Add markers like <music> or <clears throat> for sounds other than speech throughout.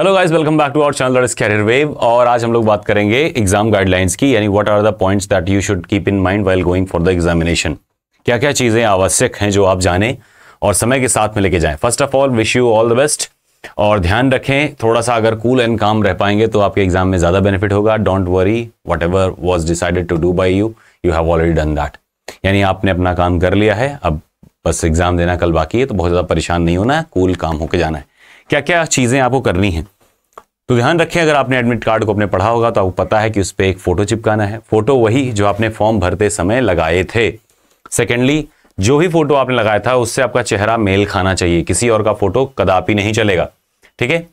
hello guys welcome back to our channel career wave और आज हम लोग बात करेंगे एग्जाम गाइडलाइंस की यानी what are the points that you should keep in mind while going for the examination क्या क्या चीज़ें आवश्यक हैं जो आप जाने और समय के साथ में लेके जाएं first of all wish you all the best और ध्यान रखें थोड़ा सा अगर कूल एंड काम रह पाएंगे तो आपके एग्जाम में ज़्यादा बेनिफिट होगा don't worry whatever was decided to do by you you have already done that यानी आपने अपना काम कर लिया है अब बस एग्जाम देना कल बाकी है तो बहुत ज़्यादा परेशान नहीं होना है कूल काम होकर जाना है क्या क्या चीज़ें आपको करनी हैं तो ध्यान रखें अगर आपने एडमिट कार्ड को अपने पढ़ा होगा तो आपको पता है कि उस पर एक फ़ोटो चिपकाना है फ़ोटो वही जो आपने फॉर्म भरते समय लगाए थे सेकेंडली जो भी फ़ोटो आपने लगाया था उससे आपका चेहरा मेल खाना चाहिए किसी और का फ़ोटो कदापि नहीं चलेगा ठीक है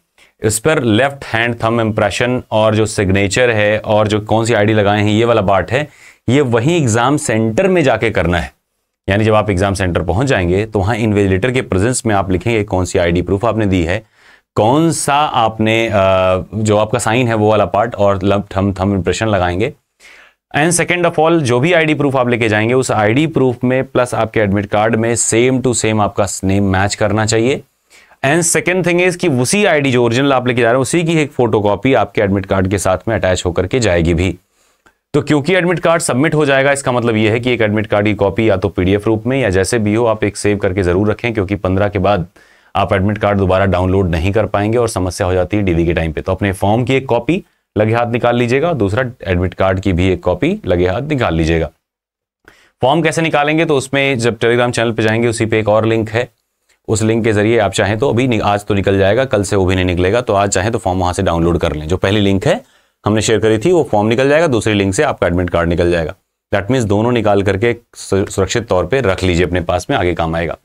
इस पर लेफ्ट हैंड थम इम्प्रेशन और जो सिग्नेचर है और जो कौन सी आईडी लगाए हैं ये वाला पार्ट है ये वही एग्ज़ाम सेंटर में जाके करना है यानी जब आप एग्जाम सेंटर पहुंच जाएंगे तो वहां इन्वेजिलेटर के प्रेजेंस में आप लिखेंगे कौन सी आईडी प्रूफ आपने दी है कौन सा आपने जो आपका साइन है वो वाला पार्ट और लम थम थम इंप्रेशन लगाएंगे एंड सेकेंड ऑफ ऑल जो भी आईडी प्रूफ आप लेके जाएंगे उस आईडी प्रूफ में प्लस आपके एडमिट कार्ड में सेम टू सेम आपका नेम मैच करना चाहिए एंड सेकेंड थिंग इज कि उसी आईडी जो ओरिजिनल आप लेके जा रहे हैं उसी की एक फोटोकॉपी आपके एडमिट कार्ड के साथ में अटैच होकर के जाएगी भी तो क्योंकि एडमिट कार्ड सबमिट हो जाएगा इसका मतलब यह है कि एक एडमिट कार्ड की कॉपी या तो पीडीएफ रूप में या जैसे भी हो आप एक सेव करके जरूर रखें क्योंकि पंद्रह के बाद आप एडमिट कार्ड दोबारा डाउनलोड नहीं कर पाएंगे और समस्या हो जाती है डीवी के टाइम पे तो अपने फॉर्म की एक कॉपी लगे हाथ निकाल लीजिएगा दूसरा एडमिट कार्ड की भी एक कॉपी लगे हाथ निकाल लीजिएगा फॉर्म कैसे निकालेंगे तो उसमें जब टेलीग्राम चैनल पर जाएंगे उसी पर एक और लिंक है उस लिंक के जरिए आप चाहें तो अभी आज तो निकल जाएगा कल से वो भी नहीं निकलेगा तो आज चाहें तो फॉर्म वहां से डाउनलोड कर लें जो पहली लिंक है हमने शेयर करी थी वो फॉर्म निकल जाएगा दूसरी लिंक से आपका एडमिट कार्ड निकल जाएगा दैट मीन्स दोनों निकाल करके सुरक्षित तौर पर रख लीजिए अपने पास में आगे काम आएगा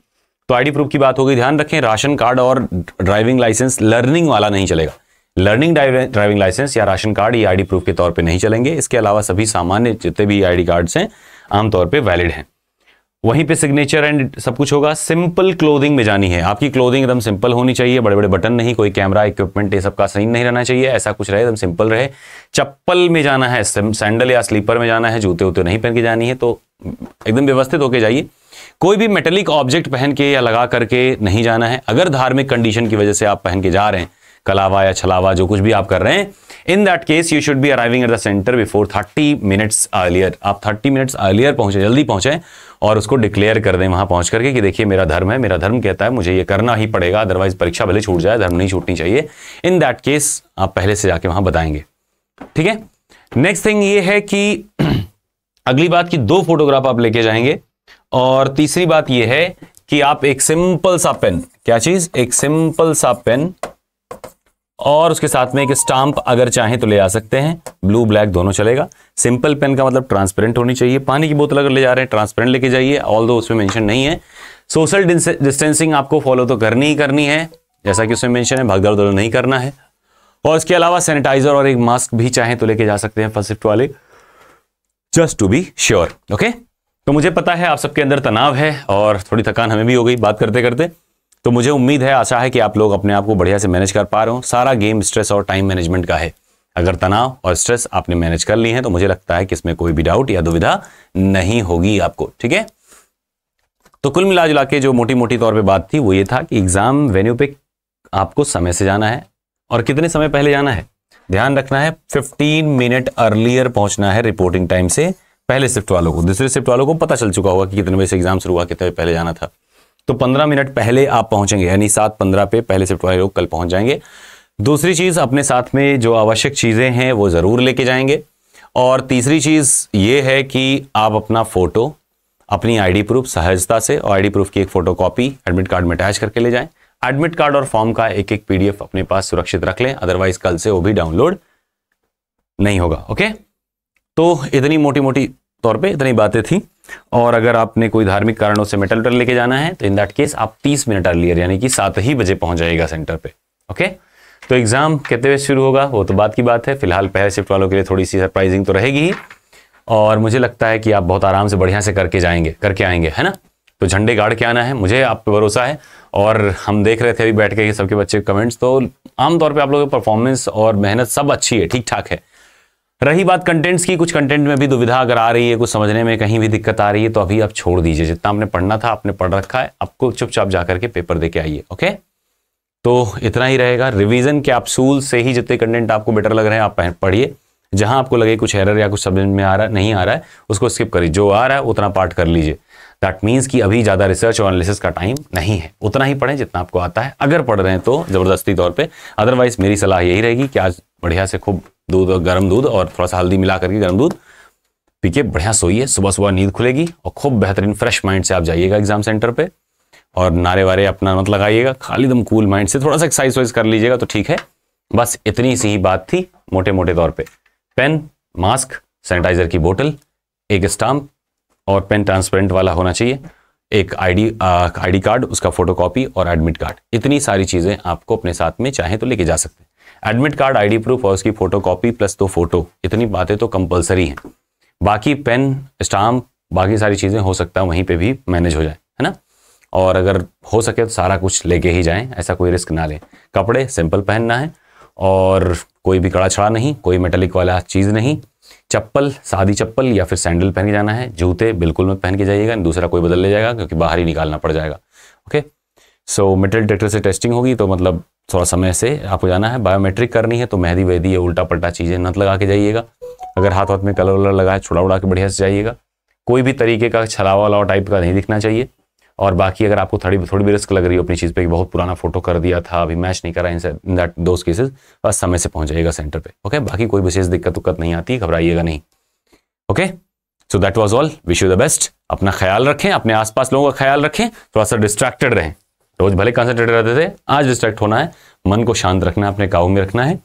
तो आईडी प्रूफ की बात होगी ध्यान रखें राशन कार्ड और ड्राइविंग लाइसेंस लर्निंग वाला नहीं चलेगा लर्निंग ड्राइविंग लाइसेंस या राशन कार्ड या आईडी प्रूफ के तौर पे नहीं चलेंगे इसके अलावा सभी सामान्य जितने भी आईडी कार्ड्स हैं आमतौर पे वैलिड हैं वहीं पे सिग्नेचर एंड सब कुछ होगा सिंपल क्लोथिंग में जानी है आपकी क्लोथिंग एकदम सिंपल होनी चाहिए बड़े बड़े बटन नहीं कोई कैमरा इक्विपमेंट ये सबका सही नहीं रहना चाहिए ऐसा कुछ रहे एकदम सिंपल रहे चप्पल में जाना है सैंडल या स्लीपर में जाना है जूते उते नहीं पहन के जानी है तो एकदम व्यवस्थित होके जाइए कोई भी मेटेलिक ऑब्जेक्ट पहन के या लगा करके नहीं जाना है अगर धार्मिक कंडीशन की वजह से आप पहन के जा रहे हैं कलावा या छलावा जो कुछ भी आप कर रहे हैं in that case you should be arriving at the centre before 30 minutes earlier आप 30 मिनट्स अर्लियर पहुंचे जल्दी पहुंचे और उसको डिक्लेयर कर दें वहां पहुंच करके कि देखिए मेरा धर्म है मेरा धर्म कहता है मुझे ये करना ही पड़ेगा अदरवाइज परीक्षा भले छूट जाए धर्म नहीं छूटनी चाहिए इन दैट केस आप पहले से जाके वहां बताएंगे ठीक है नेक्स्ट थिंग ये है कि <clears throat> अगली बात की दो फोटोग्राफ आप लेके जाएंगे और तीसरी बात यह है कि आप एक सिंपल सा पेन क्या चीज एक सिंपल सा पेन और उसके साथ में एक स्टाम्प अगर चाहें तो ले आ सकते हैं ब्लू ब्लैक दोनों चलेगा सिंपल पेन का मतलब ट्रांसपेरेंट होनी चाहिए पानी की बोतल अगर ले जा रहे हैं ट्रांसपेरेंट लेके जाइए ऑल दो उसमें मेंशन नहीं है सोशल डिस्टेंसिंग आपको फॉलो तो करनी ही करनी है जैसा कि उसमें मैंशन है भगदड़ दौड़ नहीं करना है और इसके अलावा सैनिटाइजर और एक मास्क भी चाहें तो लेके जा सकते हैं फर्स्ट शिफ्ट वाले just to be sure okay तो मुझे पता है आप सबके अंदर तनाव है और थोड़ी थकान हमें भी हो गई बात करते करते तो मुझे उम्मीद है आशा है कि आप लोग अपने आप को बढ़िया से मैनेज कर पा रहे हो सारा गेम स्ट्रेस और टाइम मैनेजमेंट का है अगर तनाव और स्ट्रेस आपने मैनेज कर ली है तो मुझे लगता है कि इसमें कोई भी डाउट या दुविधा नहीं होगी आपको ठीक है तो कुल मिला जुला के जो मोटी मोटी तौर पे बात थी वो ये था कि एग्जाम वेन्यू पे आपको समय से जाना है और कितने समय पहले जाना है ध्यान रखना है 15 मिनट अर्लियर पहुंचना है रिपोर्टिंग टाइम से पहले शिफ्ट वालों को दूसरे शिफ्ट वालों को पता चल चुका होगा कि कितने बजे से एग्जाम शुरू हुआ कितने बजे पहले जाना था तो पंद्रह मिनट पहले आप पहुंचेंगे यानी सात पंद्रह पे पहले शिफ्ट वाले लोग कल पहुंच जाएंगे दूसरी चीज़ अपने साथ में जो आवश्यक चीज़ें हैं वो ज़रूर लेके जाएंगे और तीसरी चीज़ ये है कि आप अपना फ़ोटो अपनी आईडी प्रूफ सहजता से और आईडी प्रूफ की एक फ़ोटो कॉपी एडमिट कार्ड में अटैच करके ले जाएं एडमिट कार्ड और फॉर्म का एक एक पीडीएफ अपने पास सुरक्षित रख लें अदरवाइज कल से वो भी डाउनलोड नहीं होगा ओके तो इतनी मोटी मोटी तौर पे इतनी बातें थी और अगर आपने कोई धार्मिक कारणों से मेटल वेटल लेके जाना है तो इन दैट केस आप 30 मिनट अर्लियर यानी कि सात ही बजे पहुंच जाएगा सेंटर पे ओके तो एग्ज़ाम कितने बजे शुरू होगा वो तो बात की बात है फिलहाल पहले शिफ्ट वालों के लिए थोड़ी सी सरप्राइजिंग तो रहेगी ही और मुझे लगता है कि आप बहुत आराम से बढ़िया से करके जाएंगे करके आएंगे है ना तो झंडे गाड़ के आना है मुझे आप पे भरोसा है और हम देख रहे थे अभी बैठ के सबके बच्चे कमेंट्स तो आमतौर पर आप लोगों की परफॉर्मेंस और मेहनत सब अच्छी है ठीक ठाक है रही बात कंटेंट्स की कुछ कंटेंट में भी दुविधा अगर आ रही है कुछ समझने में कहीं भी दिक्कत आ रही है तो अभी आप छोड़ दीजिए जितना आपने पढ़ना था आपने पढ़ रखा है आपको चुपचाप जाकर के पेपर दे के आइए ओके तो इतना ही रहेगा रिवीजन आपसूल से ही जितने कंटेंट आपको बेटर लग रहे हैं आप पढ़िए जहां आपको लगे कुछ एरर या कुछ समझ में आ रहा नहीं आ रहा है उसको स्किप करिए जो आ रहा है उतना पाठ कर लीजिए दैट मीन्स कि अभी ज़्यादा रिसर्च और एनालिसिस का टाइम नहीं है उतना ही पढ़ें जितना आपको आता है अगर पढ़ रहे हैं तो ज़बरदस्ती तौर पर अदरवाइज मेरी सलाह यही रहेगी कि आज बढ़िया से खूब दूध और गर्म दूध और थोड़ा सा हल्दी मिला करके गर्म दूध पी के बढ़िया सोइए सुबह सुबह नींद खुलेगी और खूब बेहतरीन फ्रेश माइंड से आप जाइएगा एग्जाम सेंटर पे और नारे वारे अपना मत लगाइएगा खाली दम कूल माइंड से थोड़ा सा एक्सरसाइज वाइज कर लीजिएगा तो ठीक है बस इतनी सी ही बात थी मोटे मोटे तौर पे पेन मास्क सैनिटाइजर की बोतल एक स्टाम्प और पेन ट्रांसपेरेंट वाला होना चाहिए एक आईडी आईडी कार्ड उसका फोटोकॉपी और एडमिट कार्ड इतनी सारी चीज़ें आपको अपने साथ में चाहें तो लेके जा सकते हैं एडमिट कार्ड आईडी प्रूफ और उसकी फोटोकॉपी प्लस दो तो फोटो इतनी बातें तो कंपलसरी हैं बाकी पेन स्टाम्प बाकी सारी चीज़ें हो सकता है वहीं पे भी मैनेज हो जाए है ना और अगर हो सके तो सारा कुछ लेके ही जाएँ ऐसा कोई रिस्क ना लें कपड़े सिंपल पहनना है और कोई भी कड़ा छड़ा नहीं कोई मेटेलिक वाला चीज़ नहीं चप्पल सादी चप्पल या फिर सैंडल पहन के जाना है जूते बिल्कुल मत पहन के जाइएगा दूसरा कोई बदल ले जाएगा क्योंकि बाहर ही निकालना पड़ जाएगा ओके सो मेटल डिटेक्टर से टेस्टिंग होगी तो मतलब थोड़ा समय से आपको जाना है बायोमेट्रिक करनी है तो मेहंदी वहदी या उल्टा पल्टा चीज़ें नत लगा के जाइएगा अगर हाथ हाथ में कलर वलर लगाए छुड़ा उड़ा के बढ़िया से जाइएगा कोई भी तरीके का छलावा वाला टाइप का नहीं दिखना चाहिए और बाकी अगर आपको थोड़ी थोड़ी भी रिस्क लग रही हो अपनी चीज़ पे कि बहुत पुराना फोटो कर दिया था अभी मैच नहीं करा इन दैट दोज केसेस बस समय से पहुंच जाएगा सेंटर पे ओके बाकी कोई विशेष दिक्कत उक्कत नहीं आती घबराइएगा नहीं okay so that was all wish you the best अपना ख्याल रखें अपने आसपास लोगों का ख्याल रखें थोड़ा सा डिस्ट्रैक्टेड रहें रोज भले कंसनट्रेटेड रहते थे आज डिस्ट्रैक्ट होना है मन को शांत रखना है अपने काबू में रखना है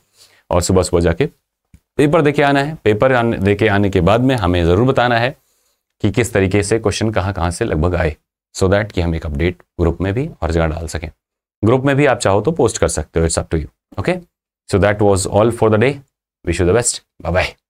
और सुबह सुबह जाके पेपर दे आना है पेपर दे के आने के बाद में हमें ज़रूर बताना है कि किस तरीके से क्वेश्चन कहाँ कहाँ से लगभग आए सो दैट कि हम एक अपडेट ग्रुप में भी हर जगह डाल सकें ग्रुप में भी आप चाहो तो पोस्ट कर सकते हो it's up to you okay so that was all for the day wish you the best bye bye